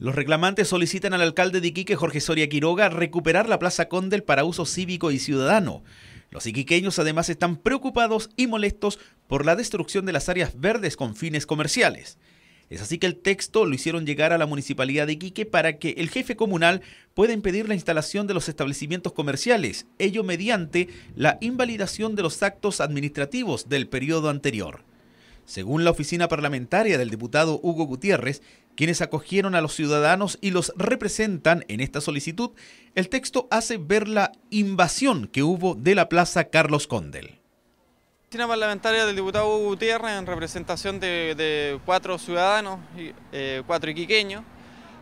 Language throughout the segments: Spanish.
Los reclamantes solicitan al alcalde de Iquique, Jorge Soria Quiroga, recuperar la Plaza Condel para uso cívico y ciudadano. Los iquiqueños además están preocupados y molestos por la destrucción de las áreas verdes con fines comerciales. Es así que el texto lo hicieron llegar a la municipalidad de Iquique para que el jefe comunal pueda impedir la instalación de los establecimientos comerciales, ello mediante la invalidación de los actos administrativos del periodo anterior. Según la oficina parlamentaria del diputado Hugo Gutiérrez, quienes acogieron a los ciudadanos y los representan en esta solicitud, el texto hace ver la invasión que hubo de la Plaza Carlos Condel. La parlamentaria del diputado Hugo Gutiérrez, en representación de, cuatro ciudadanos, eh, cuatro iquiqueños,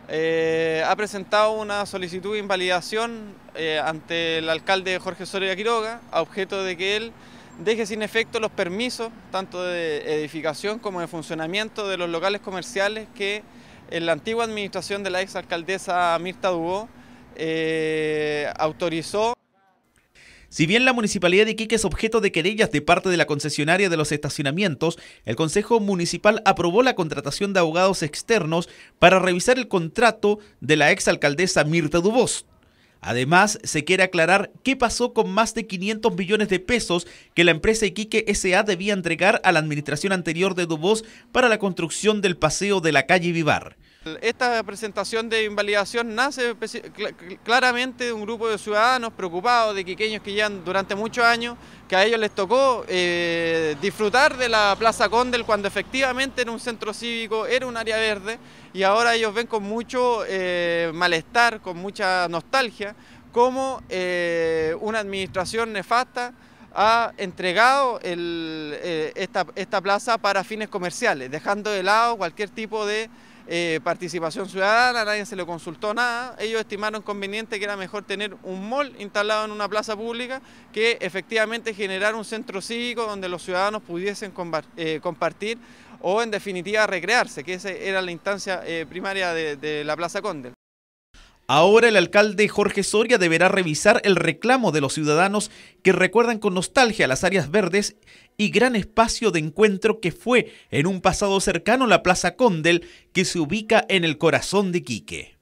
eh, ha presentado una solicitud de invalidación eh, ante el alcalde Jorge Soria Quiroga, a objeto de que él deje sin efecto los permisos, tanto de edificación como de funcionamiento de los locales comerciales que en la antigua administración de la exalcaldesa Mirta Dubó eh, autorizó. Si bien la municipalidad de Iquique es objeto de querellas de parte de la concesionaria de los estacionamientos, el Consejo Municipal aprobó la contratación de abogados externos para revisar el contrato de la exalcaldesa Mirta Dubós. Además, se quiere aclarar qué pasó con más de 500 millones de pesos que la empresa Iquique SA debía entregar a la administración anterior de Dubós para la construcción del paseo de la calle Vivar. Esta presentación de invalidación nace claramente de un grupo de ciudadanos preocupados, de quiqueños que llevan durante muchos años, que a ellos les tocó eh, disfrutar de la Plaza Condel cuando efectivamente era un centro cívico, era un área verde, y ahora ellos ven con mucho eh, malestar, con mucha nostalgia, cómo eh, una administración nefasta ha entregado esta plaza para fines comerciales, dejando de lado cualquier tipo de eh, participación ciudadana, nadie se le consultó nada. Ellos estimaron conveniente que era mejor tener un mall instalado en una plaza pública que efectivamente generar un centro cívico donde los ciudadanos pudiesen eh, compartir o en definitiva recrearse, que esa era la instancia eh, primaria de, de la Plaza Condel. Ahora el alcalde Jorge Soria deberá revisar el reclamo de los ciudadanos que recuerdan con nostalgia las áreas verdes y gran espacio de encuentro que fue en un pasado cercano la Plaza Condel que se ubica en el corazón de Quique.